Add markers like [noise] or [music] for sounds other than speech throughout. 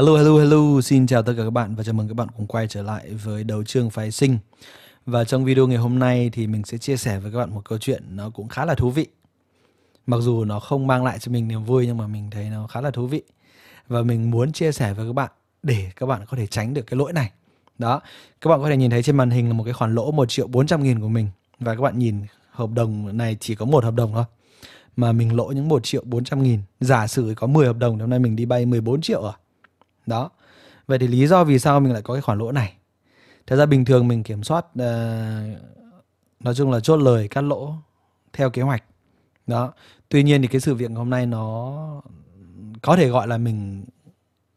Hello, hello, hello, xin chào tất cả các bạn và chào mừng các bạn cùng quay trở lại với đấu trường phái sinh Và trong video ngày hôm nay thì mình sẽ chia sẻ với các bạn một câu chuyện nó cũng khá là thú vị Mặc dù nó không mang lại cho mình niềm vui nhưng mà mình thấy nó khá là thú vị Và mình muốn chia sẻ với các bạn để các bạn có thể tránh được cái lỗi này Đó, các bạn có thể nhìn thấy trên màn hình là một cái khoản lỗ 1 triệu 400 nghìn của mình Và các bạn nhìn hợp đồng này chỉ có một hợp đồng thôi mà mình lỗ những 1 triệu 400 nghìn Giả sử có 10 hợp đồng Hôm nay mình đi bay 14 triệu à đó vậy thì lý do vì sao mình lại có cái khoản lỗ này thật ra bình thường mình kiểm soát uh, nói chung là chốt lời cắt lỗ theo kế hoạch đó tuy nhiên thì cái sự việc hôm nay nó có thể gọi là mình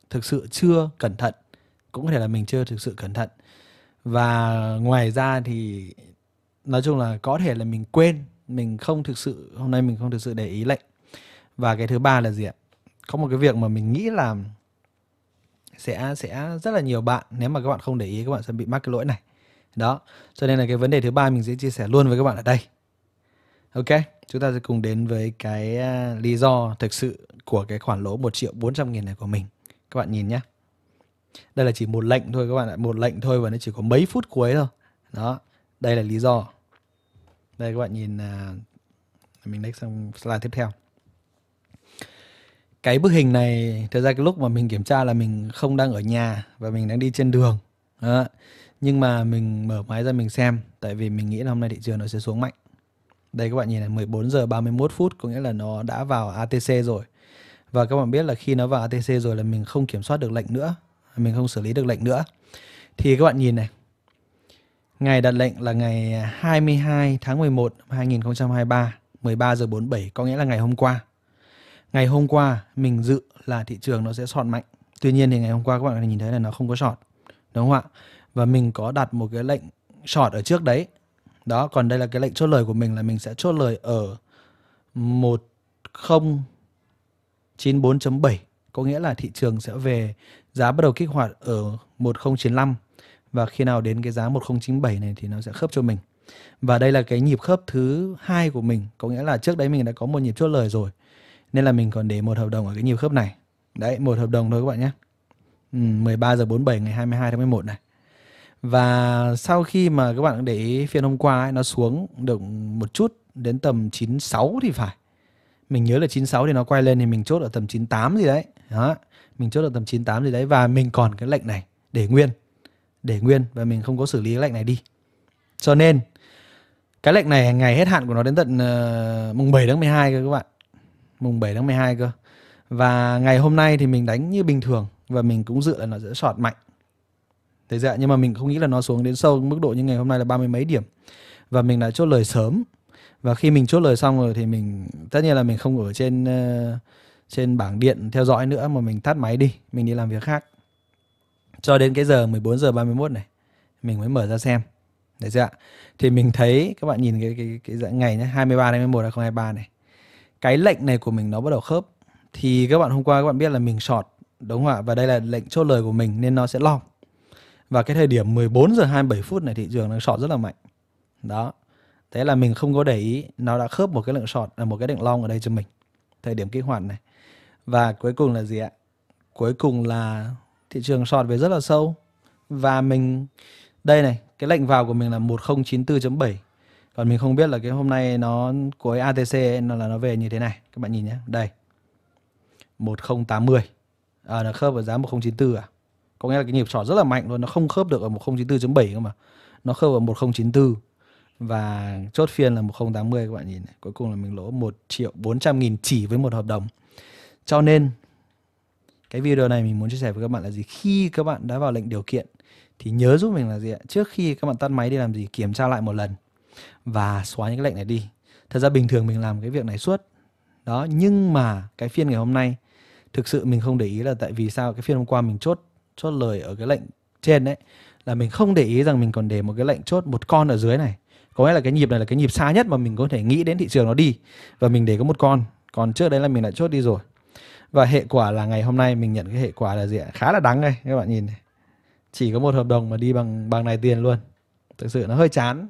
thực sự chưa cẩn thận cũng có thể là mình chưa thực sự cẩn thận và ngoài ra thì nói chung là có thể là mình quên mình không thực sự hôm nay mình không thực sự để ý lệnh và cái thứ ba là gì ạ có một cái việc mà mình nghĩ là sẽ sẽ rất là nhiều bạn nếu mà các bạn không để ý các bạn sẽ bị mắc cái lỗi này đó cho nên là cái vấn đề thứ ba mình sẽ chia sẻ luôn với các bạn ở đây ok chúng ta sẽ cùng đến với cái à, lý do thực sự của cái khoản lỗ 1 triệu 400 nghìn này của mình các bạn nhìn nhé đây là chỉ một lệnh thôi các bạn ạ một lệnh thôi và nó chỉ có mấy phút cuối thôi đó đây là lý do đây các bạn nhìn à, mình lấy sang slide tiếp theo cái bức hình này thật ra cái lúc mà mình kiểm tra là mình không đang ở nhà và mình đang đi trên đường đó. nhưng mà mình mở máy ra mình xem tại vì mình nghĩ là hôm nay thị trường nó sẽ xuống mạnh đây các bạn nhìn này 14 giờ 31 phút có nghĩa là nó đã vào ATC rồi và các bạn biết là khi nó vào ATC rồi là mình không kiểm soát được lệnh nữa mình không xử lý được lệnh nữa thì các bạn nhìn này ngày đặt lệnh là ngày 22 tháng 11 năm 2023 13 giờ 47 có nghĩa là ngày hôm qua ngày hôm qua mình dự là thị trường nó sẽ sọt mạnh tuy nhiên thì ngày hôm qua các bạn có thể nhìn thấy là nó không có sọt đúng không ạ và mình có đặt một cái lệnh sọt ở trước đấy đó còn đây là cái lệnh chốt lời của mình là mình sẽ chốt lời ở một không chín 1094 bảy. có nghĩa là thị trường sẽ về giá bắt đầu kích hoạt ở một không chín năm và khi nào đến cái giá một không chín bảy này thì nó sẽ khớp cho mình và đây là cái nhịp khớp thứ hai của mình có nghĩa là trước đấy mình đã có một nhịp chốt lời rồi nên là mình còn để một hợp đồng ở cái nhiều khớp này đấy một hợp đồng thôi các bạn nhé 13 ừ, giờ 47 ngày 22 tháng 11 này và sau khi mà các bạn để ý phiên hôm qua ấy, nó xuống được một chút đến tầm 96 thì phải mình nhớ là 96 thì nó quay lên thì mình chốt ở tầm 98 gì đấy đó mình chốt ở tầm 98 gì đấy và mình còn cái lệnh này để nguyên để nguyên và mình không có xử lý cái lệnh này đi cho nên cái lệnh này ngày hết hạn của nó đến tận uh, mùng 7 tháng 12 các bạn mùng 7 tháng 12 cơ. Và ngày hôm nay thì mình đánh như bình thường và mình cũng dự là nó sẽ sọt mạnh. Thế dạ nhưng mà mình không nghĩ là nó xuống đến sâu mức độ như ngày hôm nay là ba mươi mấy điểm. Và mình đã chốt lời sớm. Và khi mình chốt lời xong rồi thì mình tất nhiên là mình không ở trên ờ, trên bảng điện theo dõi nữa mà mình tắt máy đi, mình đi làm việc khác. Cho đến cái giờ 14 giờ 31 này mình mới mở ra xem. Đấy dạ. Thì mình thấy các bạn nhìn cái cái cái dạng ngày nhé, 23 tháng 11 2023 này cái lệnh này của mình nó bắt đầu khớp thì các bạn hôm qua các bạn biết là mình short đúng không ạ và đây là lệnh chốt lời của mình nên nó sẽ long và cái thời điểm 14 giờ 27 phút này thị trường đang short rất là mạnh đó thế là mình không có để ý nó đã khớp một cái lượng short là một cái lệnh long ở đây cho mình thời điểm kích hoạt này và cuối cùng là gì ạ cuối cùng là thị trường short về rất là sâu và mình đây này cái lệnh vào của mình là 1094.7 còn mình không biết là cái hôm nay nó cuối ATC nó là nó về như thế này các bạn nhìn nhé đây 1080 à, nó khớp ở giá 1094 à có nghĩa là cái nhịp sỏ rất là mạnh luôn nó không khớp được ở 1094.7 cơ mà nó khớp ở 1094 và chốt phiên là 1080 các bạn nhìn này. cuối cùng là mình lỗ 1 triệu 400 nghìn chỉ với một hợp đồng cho nên cái video này mình muốn chia sẻ với các bạn là gì khi các bạn đã vào lệnh điều kiện thì nhớ giúp mình là gì ạ trước khi các bạn tắt máy đi làm gì kiểm tra lại một lần và xóa những cái lệnh này đi thật ra bình thường mình làm cái việc này suốt đó nhưng mà cái phiên ngày hôm nay thực sự mình không để ý là tại vì sao cái phiên hôm qua mình chốt chốt lời ở cái lệnh trên đấy là mình không để ý rằng mình còn để một cái lệnh chốt một con ở dưới này có nghĩa là cái nhịp này là cái nhịp xa nhất mà mình có thể nghĩ đến thị trường nó đi và mình để có một con còn trước đấy là mình đã chốt đi rồi và hệ quả là ngày hôm nay mình nhận cái hệ quả là gì ạ khá là đáng đây các bạn nhìn này chỉ có một hợp đồng mà đi bằng bằng này tiền luôn thực sự nó hơi chán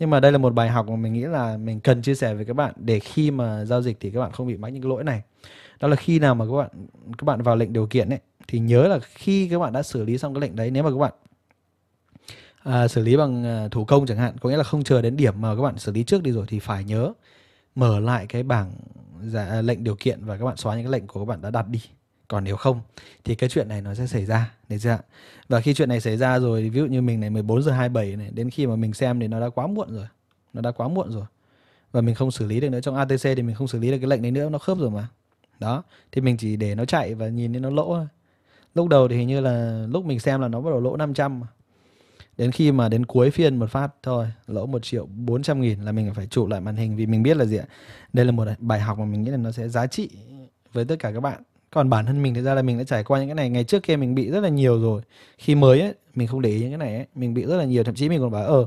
nhưng mà đây là một bài học mà mình nghĩ là mình cần chia sẻ với các bạn để khi mà giao dịch thì các bạn không bị mắc những cái lỗi này đó là khi nào mà các bạn các bạn vào lệnh điều kiện ấy thì nhớ là khi các bạn đã xử lý xong cái lệnh đấy nếu mà các bạn à, xử lý bằng à, thủ công chẳng hạn có nghĩa là không chờ đến điểm mà các bạn xử lý trước đi rồi thì phải nhớ mở lại cái bảng lệnh điều kiện và các bạn xóa những cái lệnh của các bạn đã đặt đi còn nếu không thì cái chuyện này nó sẽ xảy ra được chưa và khi chuyện này xảy ra rồi ví dụ như mình này 14 giờ 27 này đến khi mà mình xem thì nó đã quá muộn rồi nó đã quá muộn rồi và mình không xử lý được nữa trong ATC thì mình không xử lý được cái lệnh đấy nữa nó khớp rồi mà đó thì mình chỉ để nó chạy và nhìn thấy nó lỗ lúc đầu thì hình như là lúc mình xem là nó bắt đầu lỗ 500 đến khi mà đến cuối phiên một phát thôi lỗ 1 triệu 400 nghìn là mình phải trụ lại màn hình vì mình biết là gì ạ đây là một bài học mà mình nghĩ là nó sẽ giá trị với tất cả các bạn còn bản thân mình thực ra là mình đã trải qua những cái này ngày trước kia mình bị rất là nhiều rồi khi mới ấy, mình không để ý những cái này ấy, mình bị rất là nhiều thậm chí mình còn bảo ờ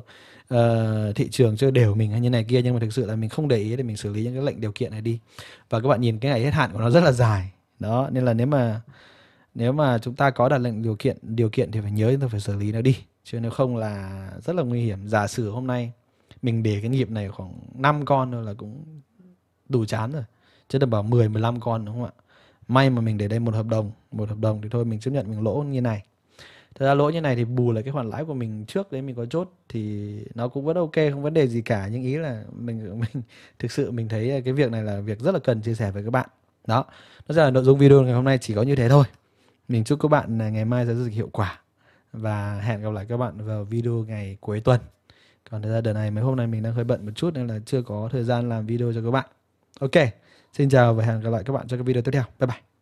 uh, thị trường chưa đều mình hay như này kia nhưng mà thực sự là mình không để ý để mình xử lý những cái lệnh điều kiện này đi và các bạn nhìn cái ngày hết hạn của nó rất là dài đó nên là nếu mà nếu mà chúng ta có đặt lệnh điều kiện điều kiện thì phải nhớ chúng ta phải xử lý nó đi chứ nếu không là rất là nguy hiểm giả sử hôm nay mình để cái nghiệp này khoảng 5 con thôi là cũng đủ chán rồi chứ đừng bảo 10 15 con đúng không ạ may mà mình để đây một hợp đồng một hợp đồng thì thôi mình chấp nhận mình lỗ như này thật ra lỗ như này thì bù lại cái khoản lãi của mình trước đấy mình có chốt thì nó cũng vẫn ok không vấn đề gì cả nhưng ý là mình [laughs] mình thực sự mình thấy cái việc này là việc rất là cần chia sẻ với các bạn đó nó ra là nội dung video ngày hôm nay chỉ có như thế thôi mình chúc các bạn ngày mai sẽ giao hiệu quả và hẹn gặp lại các bạn vào video ngày cuối tuần còn thời gian đợt này mấy hôm nay mình đang hơi bận một chút nên là chưa có thời gian làm video cho các bạn ok Xin chào và hẹn gặp lại các bạn trong các video tiếp theo. Bye bye.